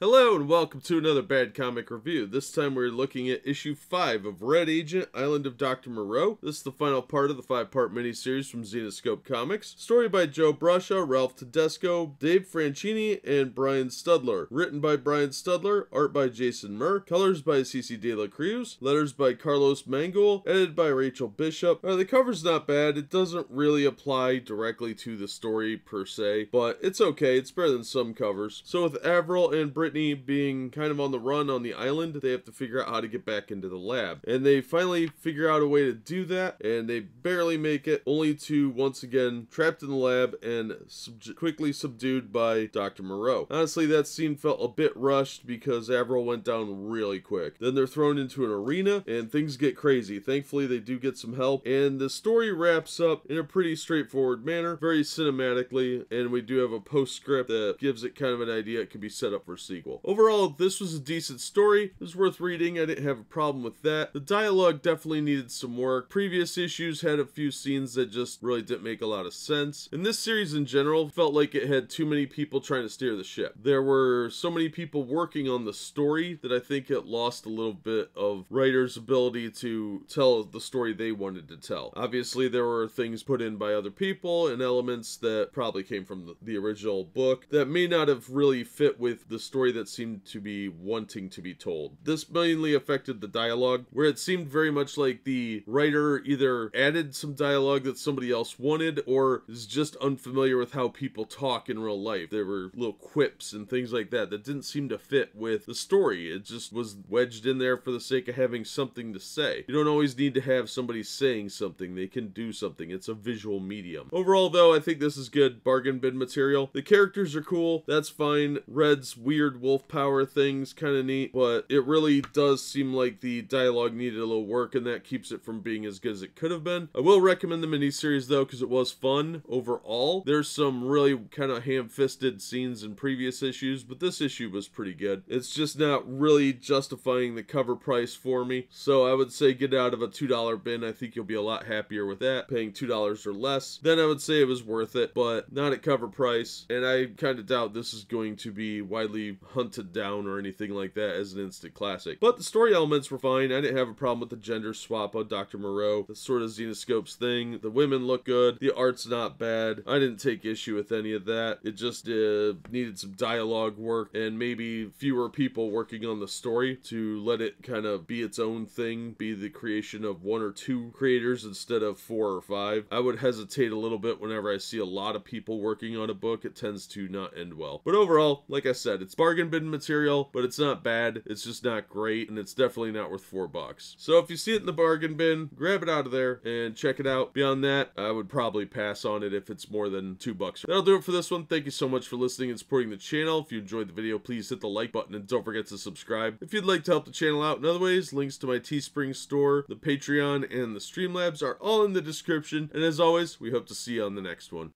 Hello and welcome to another Bad Comic Review. This time we're looking at issue 5 of Red Agent, Island of Dr. Moreau. This is the final part of the five-part miniseries from Xenoscope Comics. Story by Joe Brusha, Ralph Tedesco, Dave Francini, and Brian Studler. Written by Brian Studler, art by Jason Murr, colors by CC De La Cruz, letters by Carlos Mangul, edited by Rachel Bishop. Uh, the cover's not bad. It doesn't really apply directly to the story per se, but it's okay. It's better than some covers. So with Avril and Brittany being kind of on the run on the island, they have to figure out how to get back into the lab. And they finally figure out a way to do that, and they barely make it, only to once again trapped in the lab and sub quickly subdued by Dr. Moreau. Honestly, that scene felt a bit rushed because Avril went down really quick. Then they're thrown into an arena, and things get crazy. Thankfully, they do get some help, and the story wraps up in a pretty straightforward manner, very cinematically, and we do have a postscript that gives it kind of an idea it could be set up for sequel sequel. Overall, this was a decent story. It was worth reading. I didn't have a problem with that. The dialogue definitely needed some work. Previous issues had a few scenes that just really didn't make a lot of sense. And this series in general felt like it had too many people trying to steer the ship. There were so many people working on the story that I think it lost a little bit of writers' ability to tell the story they wanted to tell. Obviously, there were things put in by other people and elements that probably came from the original book that may not have really fit with the story story that seemed to be wanting to be told. This mainly affected the dialogue, where it seemed very much like the writer either added some dialogue that somebody else wanted or is just unfamiliar with how people talk in real life. There were little quips and things like that that didn't seem to fit with the story. It just was wedged in there for the sake of having something to say. You don't always need to have somebody saying something, they can do something. It's a visual medium. Overall, though, I think this is good bargain bin material. The characters are cool, that's fine. Red's weird weird wolf power things, kind of neat, but it really does seem like the dialogue needed a little work, and that keeps it from being as good as it could have been. I will recommend the miniseries, though, because it was fun overall. There's some really kind of ham-fisted scenes in previous issues, but this issue was pretty good. It's just not really justifying the cover price for me, so I would say get out of a $2 bin. I think you'll be a lot happier with that, paying $2 or less. Then I would say it was worth it, but not at cover price, and I kind of doubt this is going to be widely hunted down or anything like that as an instant classic. But the story elements were fine. I didn't have a problem with the gender swap of Dr. Moreau, the sort of xenoscopes thing. The women look good. The art's not bad. I didn't take issue with any of that. It just uh, needed some dialogue work and maybe fewer people working on the story to let it kind of be its own thing, be the creation of one or two creators instead of four or five. I would hesitate a little bit whenever I see a lot of people working on a book. It tends to not end well. But overall, like I said, it's bargain bargain bin material, but it's not bad. It's just not great, and it's definitely not worth four bucks. So if you see it in the bargain bin, grab it out of there and check it out. Beyond that, I would probably pass on it if it's more than two bucks. That'll do it for this one. Thank you so much for listening and supporting the channel. If you enjoyed the video, please hit the like button and don't forget to subscribe. If you'd like to help the channel out in other ways, links to my Teespring store, the Patreon, and the Streamlabs are all in the description. And as always, we hope to see you on the next one.